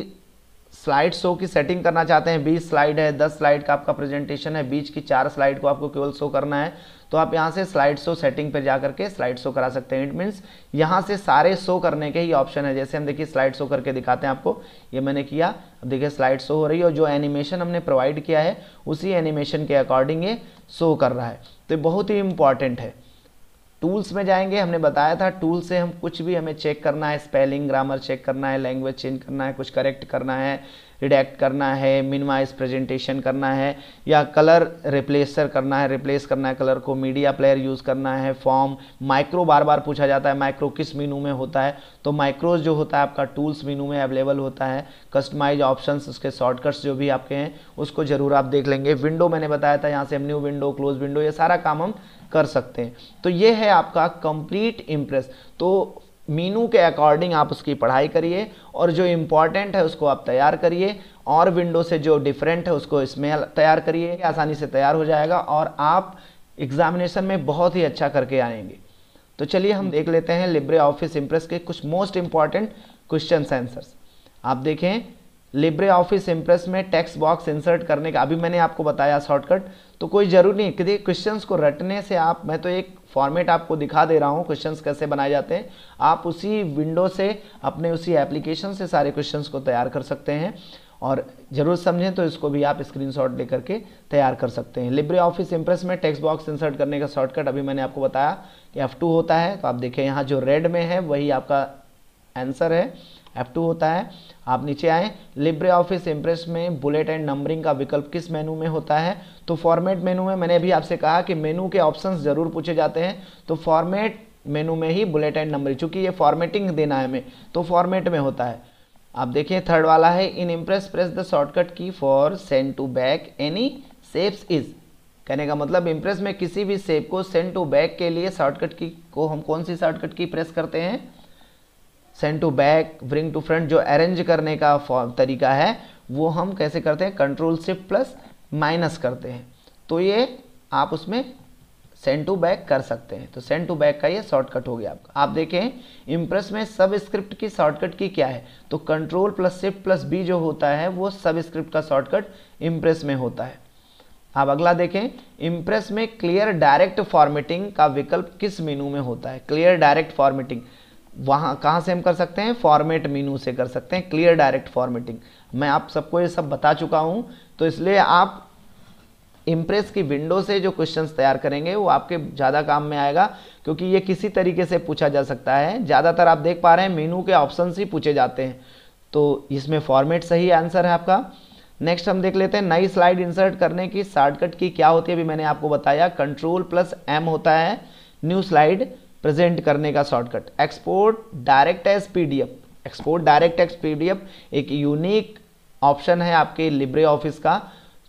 स्लाइड शो की सेटिंग करना चाहते हैं बीस स्लाइड है दस स्लाइड का आपका प्रेजेंटेशन है बीच की चार स्लाइड को आपको केवल शो करना है तो आप यहाँ से स्लाइड शो सेटिंग पर जाकर के स्लाइड शो करा सकते हैं इट मीन्स यहाँ से सारे शो करने के ही ऑप्शन है जैसे हम देखिए स्लाइड शो करके दिखाते हैं आपको ये मैंने किया अब देखिए स्लाइड शो हो रही है और जो एनिमेशन हमने प्रोवाइड किया है उसी एनिमेशन के अकॉर्डिंग ये शो कर रहा है तो बहुत ही इंपॉर्टेंट है टूल्स में जाएंगे हमने बताया था टूल से हम कुछ भी हमें चेक करना है स्पेलिंग ग्रामर चेक करना है लैंग्वेज चेंज करना है कुछ करेक्ट करना है रिडेक्ट करना है मिनिमाइज प्रेजेंटेशन करना है या कलर रिप्लेसर करना है रिप्लेस करना है कलर को मीडिया प्लेयर यूज़ करना है फॉर्म माइक्रो बार बार पूछा जाता है माइक्रो किस मीनू में होता है तो माइक्रोज जो होता है आपका टूल्स मीनू में अवेलेबल होता है कस्टमाइज ऑप्शंस उसके शॉर्टकट्स जो भी आपके हैं उसको ज़रूर आप देख लेंगे विंडो मैंने बताया था यहाँ से हम न्यू विंडो क्लोज विंडो ये सारा काम हम कर सकते हैं तो ये है आपका कंप्लीट इम्प्रेस तो मीनू के अकॉर्डिंग आप उसकी पढ़ाई करिए और जो इम्पॉर्टेंट है उसको आप तैयार करिए और विंडो से जो डिफरेंट है उसको इसमें तैयार करिए आसानी से तैयार हो जाएगा और आप एग्जामिनेशन में बहुत ही अच्छा करके आएंगे तो चलिए हम देख लेते हैं लिब्रे ऑफिस इम्प्रेस के कुछ मोस्ट इंपॉर्टेंट क्वेश्चन आंसर्स आप देखें लिब्रे ऑफिस इम्प्रेस में टेक्स्ट बॉक्स इंसर्ट करने का अभी मैंने आपको बताया शॉर्टकट तो कोई जरूरी नहीं क्योंकि क्वेश्चंस को रटने से आप मैं तो एक फॉर्मेट आपको दिखा दे रहा हूँ क्वेश्चंस कैसे बनाए जाते हैं आप उसी विंडो से अपने उसी एप्लीकेशन से सारे क्वेश्चन को तैयार कर सकते हैं और जरूर समझें तो इसको भी आप शॉट लेकर के तैयार कर सकते हैं लिब्रे ऑफिस इम्प्रेस में टेक्स्ट बॉक्स इंसर्ट करने का शॉर्टकट अभी मैंने आपको बताया कि टू होता है तो आप देखें यहाँ जो रेड में है वही आपका आंसर है एफ टू होता है आप नीचे आए लिब्रे ऑफिस इम्प्रेस में बुलेट एंड नंबरिंग का विकल्प किस मेनू में होता है तो फॉर्मेट मेनू में मैंने अभी आपसे कहा कि मेनू के ऑप्शन ज़रूर पूछे जाते हैं तो फॉर्मेट मेनू में ही बुलेट एंड नंबरिंग चूंकि ये फॉर्मेटिंग देना है हमें तो फॉर्मेट में होता है आप देखिए थर्ड वाला है in Impress press the shortcut key for send to back any shapes is कहने का मतलब इम्प्रेस में किसी भी सेप को सेंड टू बैक के लिए शॉर्टकट की को हम कौन सी शॉर्टकट की प्रेस करते हैं send to back bring to front जो अरेंज करने का तरीका है वो हम कैसे करते हैं कंट्रोल सिफ्ट प्लस माइनस करते हैं तो ये आप उसमें सेंड टू बैक कर सकते हैं तो सेंड टू बैक का ये शॉर्टकट हो गया आपका आप देखें इम्प्रेस में सब स्क्रिप्ट की शॉर्टकट की क्या है तो control plus shift plus B जो होता है वो सब स्क्रिप्ट का शॉर्टकट इम्प्रेस में होता है आप अगला देखें इम्प्रेस में क्लियर डायरेक्ट फॉर्मेटिंग का विकल्प किस मेनू में होता है क्लियर डायरेक्ट फॉर्मेटिंग वहाँ कहाँ से हम कर सकते हैं फॉर्मेट मीनू से कर सकते हैं क्लियर डायरेक्ट फॉर्मेटिंग मैं आप सबको ये सब बता चुका हूँ तो इसलिए आप इम्प्रेस की विंडो से जो क्वेश्चंस तैयार करेंगे वो आपके ज़्यादा काम में आएगा क्योंकि ये किसी तरीके से पूछा जा सकता है ज़्यादातर आप देख पा रहे हैं मीनू के ऑप्शन ही पूछे जाते हैं तो इसमें फॉर्मेट सही आंसर है आपका नेक्स्ट हम देख लेते हैं नई स्लाइड इंसर्ट करने की शार्टकट की क्या होती है अभी मैंने आपको बताया कंट्रोल प्लस एम होता है न्यू स्लाइड प्रेजेंट करने का shortcut export direct as PDF export direct as PDF एक यूनिक ऑप्शन है आपके लिब्रे ऑफिस का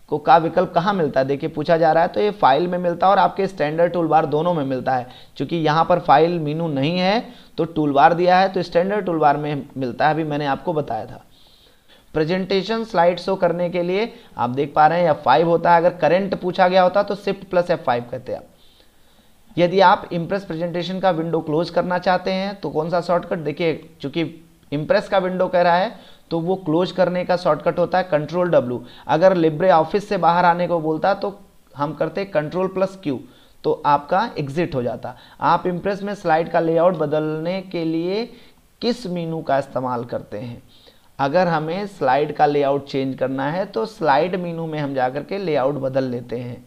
को का विकल्प कहाँ मिलता है देखिए पूछा जा रहा है तो ये फाइल में मिलता है और आपके स्टैंडर्ड टूल बार दोनों में मिलता है क्योंकि यहाँ पर फाइल मीनू नहीं है तो टूल बार दिया है तो स्टैंडर्ड टूल बार में मिलता है अभी मैंने आपको बताया था प्रेजेंटेशन स्लाइड शो करने के लिए आप देख पा रहे हैं एफ फाइव होता है अगर करेंट पूछा गया होता तो शिफ्ट प्लस एफ फाइव कहते हैं आप यदि आप इम्प्रेस प्रेजेंटेशन का विंडो क्लोज करना चाहते हैं तो कौन सा शॉर्टकट देखिए चूंकि इम्प्रेस का विंडो कह रहा है तो वो क्लोज करने का शॉर्टकट होता है कंट्रोल डब्ल्यू अगर लिब्रे ऑफिस से बाहर आने को बोलता तो हम करते कंट्रोल प्लस क्यू तो आपका एग्जिट हो जाता आप इम्प्रेस में स्लाइड का लेआउट बदलने के लिए किस मीनू का इस्तेमाल करते हैं अगर हमें स्लाइड का लेआउट चेंज करना है तो स्लाइड मीनू में हम जा कर के लेआउट बदल लेते हैं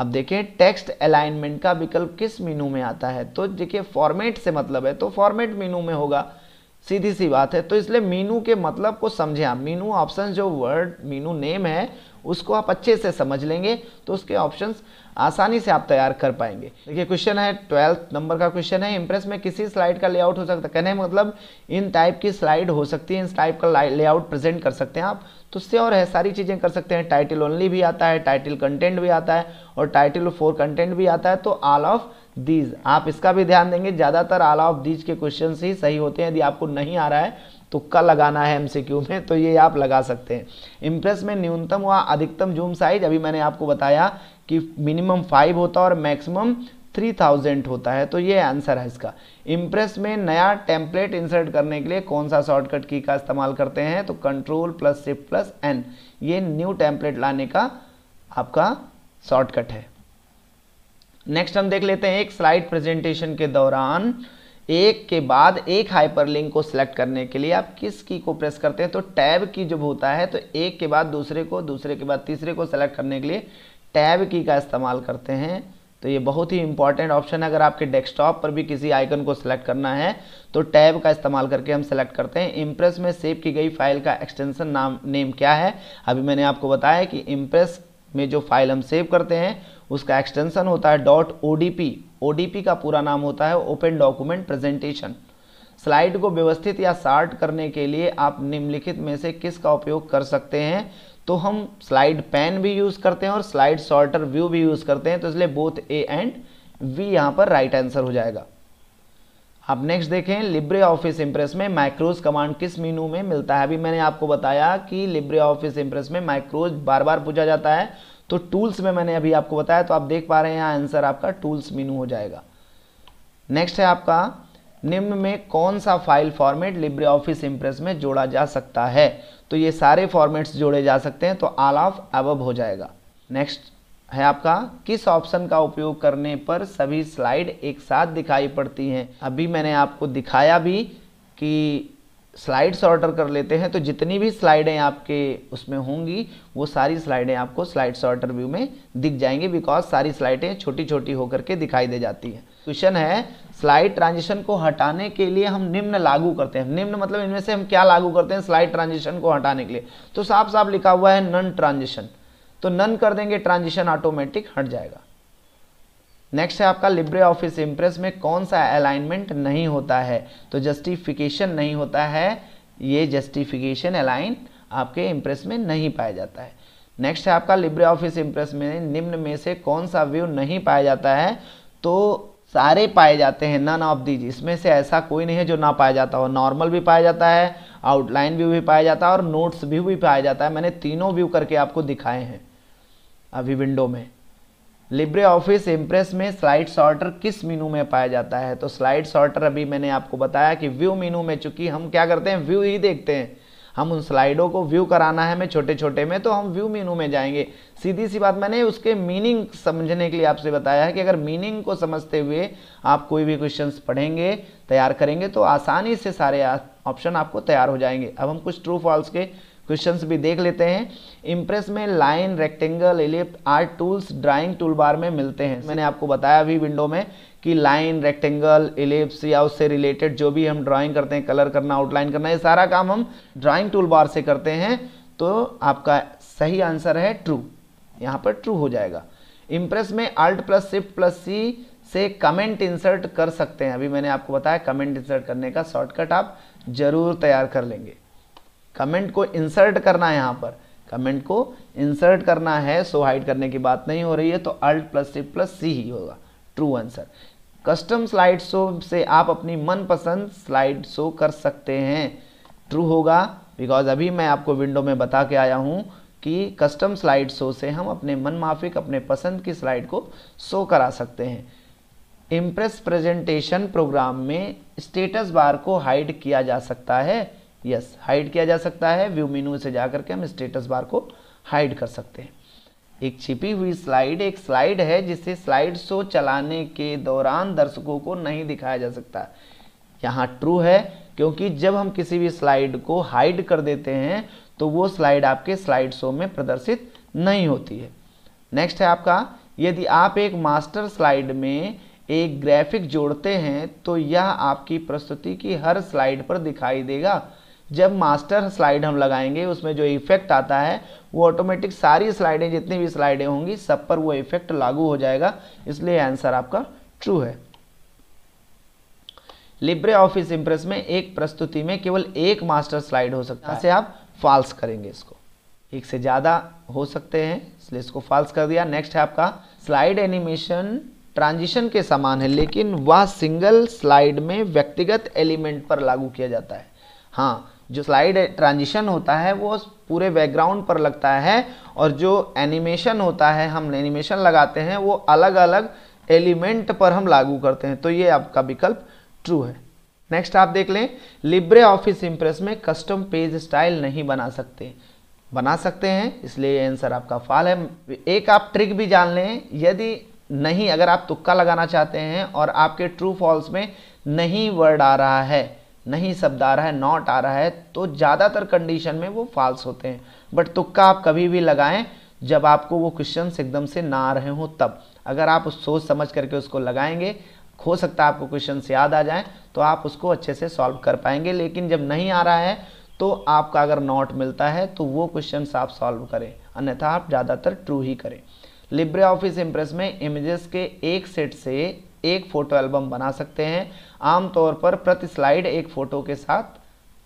अब देखें टेक्स्ट अलाइनमेंट का विकल्प किस मीनू में आता है तो देखिए फॉर्मेट से मतलब है तो फॉर्मेट मीनू में होगा सीधी सी बात है तो इसलिए मीनू के मतलब को समझें आप मीनू ऑप्शन जो वर्ड मीनू नेम है उसको आप अच्छे से समझ लेंगे तो उसके ऑप्शंस आसानी से आप तैयार कर पाएंगे देखिए क्वेश्चन है ट्वेल्थ नंबर का क्वेश्चन है इम्प्रेस में किसी स्लाइड का लेआउट हो सकता है कहने मतलब इन टाइप की स्लाइड हो सकती है इन टाइप का लेआउट प्रेजेंट कर सकते हैं आप तो उससे और है सारी चीज़ें कर सकते हैं टाइटल ओनली भी आता है टाइटल कंटेंट भी आता है और टाइटल फोर कंटेंट भी आता है तो आल ऑफ दीज आप इसका भी ध्यान देंगे ज़्यादातर आल ऑफ दीज के क्वेश्चन ही सही होते हैं यदि आपको नहीं आ रहा है तुक्का लगाना है एमसीक्यू में तो ये आप लगा सकते हैं इम्प्रेस में न्यूनतम व अधिकतम जूम साइज अभी मैंने आपको बताया कि मिनिमम फाइव होता है और मैक्सिमम थ्री थाउजेंड होता है तो ये आंसर है इसका इम्प्रेस में नया टेम्पलेट इंसर्ट करने के लिए कौन सा शॉर्टकट की का इस्तेमाल करते हैं तो control plus shift plus N ये न्यू टेम्पलेट लाने का आपका शॉर्टकट है नेक्स्ट हम देख लेते हैं एक स्लाइड प्रेजेंटेशन के दौरान एक के बाद एक हाइपरलिंक को सिलेक्ट करने के लिए आप किस की को प्रेस करते हैं तो टैब की जब होता है तो एक के बाद दूसरे को दूसरे के बाद तीसरे को सेलेक्ट करने के लिए टैब की का इस्तेमाल करते हैं तो ये बहुत ही इंपॉर्टेंट ऑप्शन है अगर आपके डेस्कटॉप पर भी किसी आइकन को सिलेक्ट करना है तो टैब का इस्तेमाल करके हम सेलेक्ट करते हैं इम्प्रेस में सेव की गई फाइल का एक्सटेंशन नाम नेम क्या है अभी मैंने आपको बताया कि इम्प्रेस में जो फाइल हम सेव करते हैं उसका एक्सटेंशन होता है डॉट ओ डी का पूरा नाम होता है ओपन डॉक्यूमेंट प्रेजेंटेशन स्लाइड को व्यवस्थित या शार्ट करने के लिए आप निम्नलिखित में से किस का उपयोग कर सकते हैं तो हम स्लाइड पैन भी यूज़ करते हैं और स्लाइड शॉर्टर व्यू भी यूज़ करते हैं तो इसलिए बोथ ए एंड वी यहाँ पर राइट right आंसर हो जाएगा अब नेक्स्ट देखें लिब्रे ऑफिस इंप्रेस में माइक्रोज कमांड किस मीनू में मिलता है अभी मैंने आपको बताया कि लिब्रे ऑफिस इंप्रेस में माइक्रोज बार बार पूछा जाता है तो टूल्स में मैंने अभी आपको बताया तो आप देख पा रहे हैं यहाँ आंसर आपका टूल्स मीनू हो जाएगा नेक्स्ट है आपका निम्न में कौन सा file format Libre office Impress में जोड़ा जा सकता है तो ये सारे फॉर्मेट्स जोड़े जा सकते हैं तो आल ऑफ अबब हो जाएगा नेक्स्ट है आपका किस ऑप्शन का उपयोग करने पर सभी स्लाइड एक साथ दिखाई पड़ती हैं अभी मैंने आपको दिखाया भी कि स्लाइड्स ऑर्डर कर लेते हैं तो जितनी भी स्लाइडें आपके उसमें होंगी वो सारी स्लाइडें आपको स्लाइड ऑर्डर व्यू में दिख जाएंगी बिकॉज सारी स्लाइडें छोटी छोटी होकर के दिखाई दे जाती हैं क्वेश्चन है स्लाइड ट्रांजिशन को हटाने के लिए हम निम्न लागू करते हैं निम्न मतलब इनमें से हम क्या लागू करते हैं स्लाइड ट्रांजिशन को हटाने के लिए तो साफ साफ लिखा हुआ है नन ट्रांजिशन तो नन कर देंगे ट्रांजिशन ऑटोमेटिक हट जाएगा नेक्स्ट है आपका लिब्रे ऑफिस इम्प्रेस में कौन सा अलाइनमेंट नहीं होता है तो जस्टिफिकेशन नहीं होता है ये जस्टिफिकेशन अलाइन आपके इम्प्रेस में नहीं पाया जाता है नेक्स्ट है आपका लिब्रे ऑफिस इम्प्रेस में निम्न में से कौन सा व्यू नहीं पाया जाता है तो सारे पाए जाते हैं नन ऑफ दीज इसमें से ऐसा कोई नहीं है जो ना पाया जाता हो नॉर्मल भी पाया जाता है आउटलाइन व्यू भी पाया जाता है और नोट्स व्यू भी पाया जाता है मैंने तीनों व्यू करके आपको दिखाए हैं अभी विंडो में लिब्रे ऑफिस इम्प्रेस में स्लाइड सॉर्टर किस मीनू में पाया जाता है तो स्लाइड सॉर्टर अभी मैंने आपको बताया कि व्यू मीनू में चूंकि हम क्या करते हैं व्यू ही देखते हैं हम उन स्लाइडों को व्यू कराना है हमें छोटे छोटे में तो हम व्यू मीनू में जाएंगे सीधी सी बात मैंने उसके मीनिंग समझने के लिए आपसे बताया है कि अगर मीनिंग को समझते हुए आप कोई भी क्वेश्चन पढ़ेंगे तैयार करेंगे तो आसानी से सारे ऑप्शन आपको तैयार हो जाएंगे अब हम कुछ ट्रू फॉल्स के क्वेश्चंस भी देख लेते हैं इम्प्रेस में line rectangle ellipse art tools drawing tool bar में मिलते हैं मैंने आपको बताया अभी विंडो में कि लाइन रेक्टेंगल इलिप्स या उससे रिलेटेड जो भी हम ड्राइंग करते हैं कलर करना आउटलाइन करना ये सारा काम हम ड्राइंग टूल बार से करते हैं तो आपका सही आंसर है ट्रू यहाँ पर ट्रू हो जाएगा इम्प्रेस में alt plus shift plus C से कमेंट इंसर्ट कर सकते हैं अभी मैंने आपको बताया कमेंट इंसर्ट करने का शॉर्टकट आप जरूर तैयार कर लेंगे कमेंट को इंसर्ट करना है यहाँ पर कमेंट को इंसर्ट करना है सो हाइड करने की बात नहीं हो रही है तो alt plus C plus C ही होगा true answer custom slide show से आप अपनी मनपसंद स्लाइड शो कर सकते हैं ट्रू होगा बिकॉज अभी मैं आपको विंडो में बता के आया हूँ कि कस्टम स्लाइड शो से हम अपने मन माफिक अपने पसंद की स्लाइड को शो करा सकते हैं इम्प्रेस प्रेजेंटेशन प्रोग्राम में स्टेटस बार को हाइड किया जा सकता है यस हाइड किया जा सकता है व्यू मेनू से जा करके हम स्टेटस बार को हाइड कर सकते हैं एक छिपी हुई स्लाइड एक स्लाइड है जिसे स्लाइड शो चलाने के दौरान दर्शकों को नहीं दिखाया जा सकता यहाँ ट्रू है क्योंकि जब हम किसी भी स्लाइड को हाइड कर देते हैं तो वो स्लाइड आपके स्लाइड शो में प्रदर्शित नहीं होती है नेक्स्ट है आपका यदि आप एक मास्टर स्लाइड में एक ग्राफिक जोड़ते हैं तो यह आपकी प्रस्तुति की हर स्लाइड पर दिखाई देगा जब मास्टर स्लाइड हम लगाएंगे उसमें जो इफेक्ट आता है वो ऑटोमेटिक सारी स्लाइडें जितनी भी स्लाइडें होंगी सब पर वो इफेक्ट लागू हो जाएगा इसलिए आंसर आपका ट्रू है लिब्रे ऑफिस इंप्रेस में एक प्रस्तुति में केवल एक मास्टर स्लाइड हो सकता है आप फॉल्स करेंगे इसको एक से ज़्यादा हो सकते हैं इसलिए इसको फॉल्स कर दिया नेक्स्ट है आपका स्लाइड एनिमेशन ट्रांजिशन के समान है लेकिन वह सिंगल स्लाइड में व्यक्तिगत एलिमेंट पर लागू किया जाता है हाँ जो स्लाइड ट्रांजिशन होता है वो पूरे बैकग्राउंड पर लगता है और जो एनिमेशन होता है हम एनिमेशन लगाते हैं वो अलग अलग एलिमेंट पर हम लागू करते हैं तो ये आपका विकल्प ट्रू है नेक्स्ट आप देख लें लिब्रे ऑफिस इम्प्रेस में कस्टम पेज स्टाइल नहीं बना सकते बना सकते हैं इसलिए आंसर आपका फाल है एक आप ट्रिक भी जान लें यदि नहीं अगर आप तुक्का लगाना चाहते हैं और आपके ट्रू फॉल्स में नहीं वर्ड आ रहा है नहीं शब्द आ रहा है नॉट आ रहा है तो ज़्यादातर कंडीशन में वो फॉल्स होते हैं बट तुक्का आप कभी भी लगाएं जब आपको वो क्वेश्चन एकदम से ना आ रहे हो तब अगर आप सोच समझ करके उसको लगाएंगे हो सकता है आपको क्वेश्चन याद आ जाए तो आप उसको अच्छे से सॉल्व कर पाएंगे लेकिन जब नहीं आ रहा है तो आपका अगर नॉट मिलता है तो वो क्वेश्चन आप सॉल्व करें अन्यथा आप ज़्यादातर ट्रू ही करें लिब्रे ऑफिस इम्प्रेस में इमेजेस के एक सेट से एक फ़ोटो एल्बम बना सकते हैं आमतौर पर प्रति स्लाइड एक फ़ोटो के साथ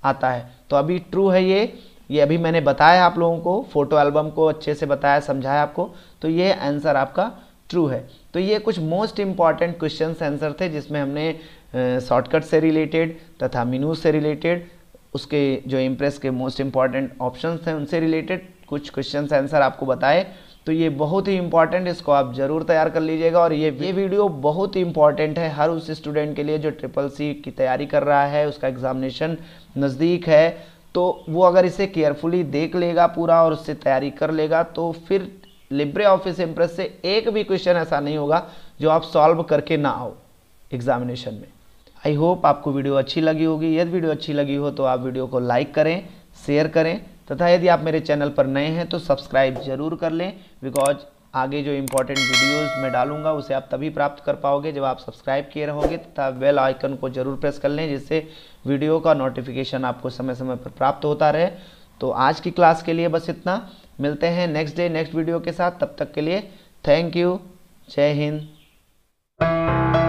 आता है तो अभी ट्रू है ये ये अभी मैंने बताया आप लोगों को फ़ोटो एल्बम को अच्छे से बताया समझाया आपको तो ये आंसर आपका ट्रू है तो ये कुछ मोस्ट इम्पॉर्टेंट क्वेश्चन आंसर थे जिसमें हमने शॉर्टकट से रिलेटेड तथा मीनू से रिलेटेड उसके जो इम्प्रेस के मोस्ट इम्पॉर्टेंट ऑप्शन थे उनसे रिलेटेड कुछ क्वेश्चन आंसर आपको बताए तो ये बहुत ही इंपॉर्टेंट इसको आप ज़रूर तैयार कर लीजिएगा और ये ये वीडियो बहुत ही इंपॉर्टेंट है हर उस स्टूडेंट के लिए जो ट्रिपल सी की तैयारी कर रहा है उसका एग्जामिनेशन नज़दीक है तो वो अगर इसे केयरफुली देख लेगा पूरा और उससे तैयारी कर लेगा तो फिर लिब्रे ऑफिस इम्प्रेस से एक भी क्वेश्चन ऐसा नहीं होगा जो आप सॉल्व करके ना आओ एग्जामिनेशन में आई होप आपको वीडियो अच्छी लगी होगी यदि वीडियो अच्छी लगी हो तो आप वीडियो को लाइक करें शेयर करें तथा यदि आप मेरे चैनल पर नए हैं तो सब्सक्राइब जरूर कर लें बिकॉज आगे जो इम्पोर्टेंट वीडियोस मैं डालूंगा उसे आप तभी प्राप्त कर पाओगे जब आप सब्सक्राइब किए रहोगे तथा बेल आइकन को जरूर प्रेस कर लें जिससे वीडियो का नोटिफिकेशन आपको समय समय पर प्राप्त होता रहे तो आज की क्लास के लिए बस इतना मिलते हैं नेक्स्ट डे नेक्स्ट वीडियो के साथ तब तक के लिए थैंक यू जय हिंद